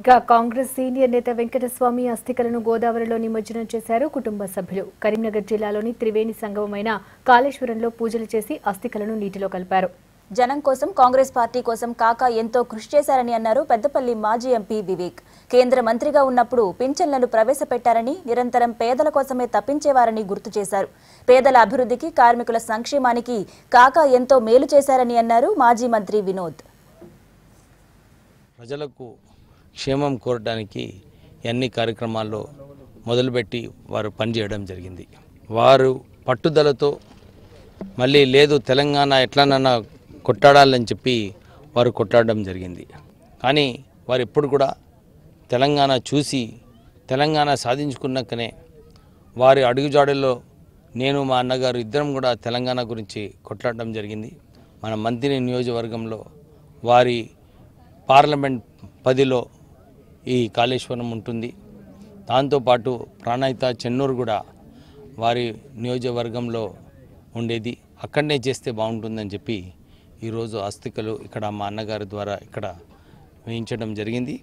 ఇక కాంగ్రెస్ సీనియర్ నేత వెంకటస్వామి అస్థికలను గోదావరిలో నిమజ్జనం చేశారు కుటుంబ సభ్యులు కరీంనగర్ జిల్లాలోని త్రివేణి సంగమమైన కాళేశ్వరంలో పూజలు చేసి అస్థికలను నీటిలో కలిపారు జనం కోసం కాంగ్రెస్ పార్టీ కోసం కాక ఎంతో కృషి చేశారని అన్నారు పెద్దపల్లి మాజీ ఎంపీ వివేక్ కేంద్ర మంత్రిగా ఉన్నప్పుడు పింఛన్లను ప్రవేశపెట్టారని నిరంతరం పేదల కోసమే తప్పించేవారని గుర్తు చేశారు పేదల అభివృద్ధికి కార్మికుల సంక్షేమానికి కాక ఎంతో మేలు చేశారని అన్నారు మాజీ మంత్రి వినోద్ ప్రజలకు క్షేమం కోరడానికి అన్ని కార్యక్రమాల్లో మొదలుపెట్టి వారు పనిచేయడం జరిగింది వారు పట్టుదలతో మళ్ళీ లేదు తెలంగాణ ఎట్లానన్నా కొట్టాడాలని చెప్పి వారు కొట్టాడడం జరిగింది కానీ వారు ఎప్పుడు కూడా తెలంగాణ చూసి తెలంగాణ సాధించుకున్నాకనే వారి అడుగుజాడల్లో నేను మా అన్నగారు ఇద్దరం కూడా తెలంగాణ గురించి కొట్లాడడం జరిగింది మన మంత్రి నియోజకవర్గంలో వారి పార్లమెంట్ పదిలో ఈ కాళేశ్వరం ఉంటుంది దాంతోపాటు ప్రాణాయిత చెన్నూరు కూడా వారి నియోజకవర్గంలో ఉండేది అక్కడనే చేస్తే బాగుంటుందని చెప్పి ఈరోజు అస్థికలు ఇక్కడ మా అన్నగారి ద్వారా ఇక్కడ వేయించడం జరిగింది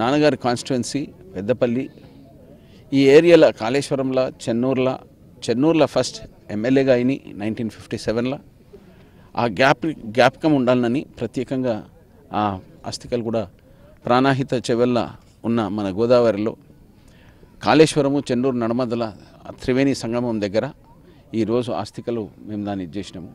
నాన్నగారి కాన్స్టిట్యున్సీ పెద్దపల్లి ఈ ఏరియాలో కాళేశ్వరంలో చెన్నూర్ల చెన్నూరులో ఫస్ట్ ఎమ్మెల్యేగా అయిని నైన్టీన్ ఫిఫ్టీ సెవెన్లో ఆ గ్యాప్ జ్ఞాపకం ఉండాలని ప్రత్యేకంగా ఆ అస్థికలు కూడా ప్రాణాహిత చెవెల్ల ఉన్న మన గోదావరిలో కాళేశ్వరము చెన్నూరు నడమదల త్రివేణి సంగమం దగ్గర ఈరోజు ఆస్తికలు మేము దాన్ని చేసినాము